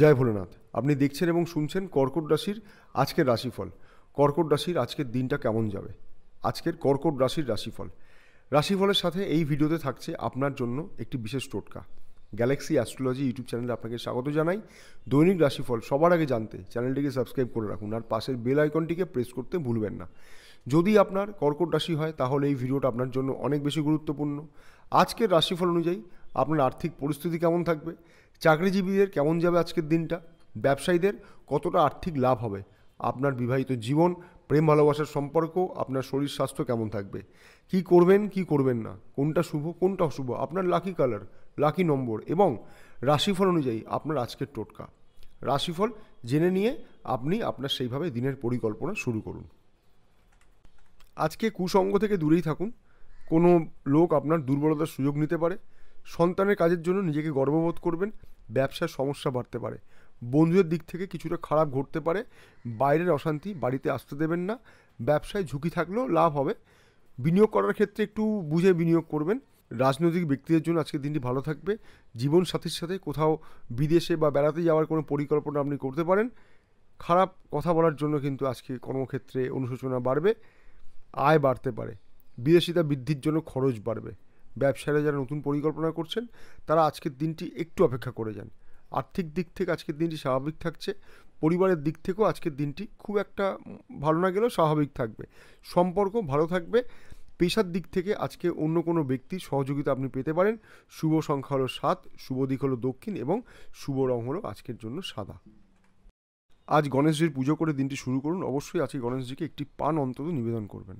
জয় ভোলেনাথ আপনি দেখছেন এবং শুনছেন কর্কট রাশির আজকের রাশিফল কর্কট রাশির আজকের দিনটা কেমন যাবে আজকের কর্কট রাশির রাশিফল রাশিফলের সাথে এই ভিডিওতে থাকছে আপনার জন্য একটি বিশেষ টোটকা গ্যালাক্সি অ্যাস্ট্রোলজি ইউটিউব চ্যানেলে আপনাকে স্বাগত জানাই দৈনিক রাশিফল সবার আগে জানতে চ্যানেলটিকে সাবস্ক্রাইব করে রাখুন আর পাশের বেল আইকনটিকে প্রেস করতে ভুলবেন না যদি আপনার কর্কট রাশি হয় তাহলে এই ভিডিওটা আপনার জন্য অনেক বেশি গুরুত্বপূর্ণ আজকের রাশিফল অনুযায়ী আপনার আর্থিক পরিস্থিতি কেমন থাকবে চাকরিজীবীদের কেমন যাবে আজকের দিনটা ব্যবসায়ীদের কতটা আর্থিক লাভ হবে আপনার বিবাহিত জীবন প্রেম ভালোবাসার সম্পর্ক আপনার শরীর স্বাস্থ্য কেমন থাকবে কি করবেন কি করবেন না কোনটা শুভ কোনটা অশুভ আপনার লাকি কালার লাকি নম্বর এবং রাশিফল অনুযায়ী আপনার আজকের টোটকা রাশিফল জেনে নিয়ে আপনি আপনার সেইভাবে দিনের পরিকল্পনা শুরু করুন আজকে কুসঙ্গ থেকে দূরেই থাকুন কোনো লোক আপনার দুর্বলতার সুযোগ নিতে পারে সন্তানের কাজের জন্য নিজেকে গর্ববোধ করবেন ব্যবসার সমস্যা বাড়তে পারে বন্ধুদের দিক থেকে কিছুটা খারাপ ঘটতে পারে বাইরের অশান্তি বাড়িতে আসতে দেবেন না ব্যবসায় ঝুঁকি থাকলেও লাভ হবে বিনিয়োগ করার ক্ষেত্রে একটু বুঝে বিনিয়োগ করবেন রাজনৈতিক ব্যক্তিদের জন্য আজকের দিনটি ভালো থাকবে জীবন সাথীর সাথে কোথাও বিদেশে বা বেড়াতে যাওয়ার কোনো পরিকল্পনা আপনি করতে পারেন খারাপ কথা বলার জন্য কিন্তু আজকে কর্মক্ষেত্রে অনুশোচনা বাড়বে আয় বাড়তে পারে বিদেশিতা বৃদ্ধির জন্য খরচ বাড়বে ব্যবসায়ীরা যারা নতুন পরিকল্পনা করছেন তারা আজকের দিনটি একটু অপেক্ষা করে যান আর্থিক দিক থেকে আজকের দিনটি স্বাভাবিক থাকছে পরিবারের দিক থেকেও আজকের দিনটি খুব একটা ভালো না গেলেও স্বাভাবিক থাকবে সম্পর্ক ভালো থাকবে পেশার দিক থেকে আজকে অন্য কোনো ব্যক্তির সহযোগিতা আপনি পেতে পারেন শুভ সংখ্যা হলো সাত শুভ দিক হলো দক্ষিণ এবং শুভ রং হলো আজকের জন্য সাদা আজ গণেশজির পুজো করে দিনটি শুরু করুন অবশ্যই আজকে গণেশজিকে একটি পান অন্তত নিবেদন করবেন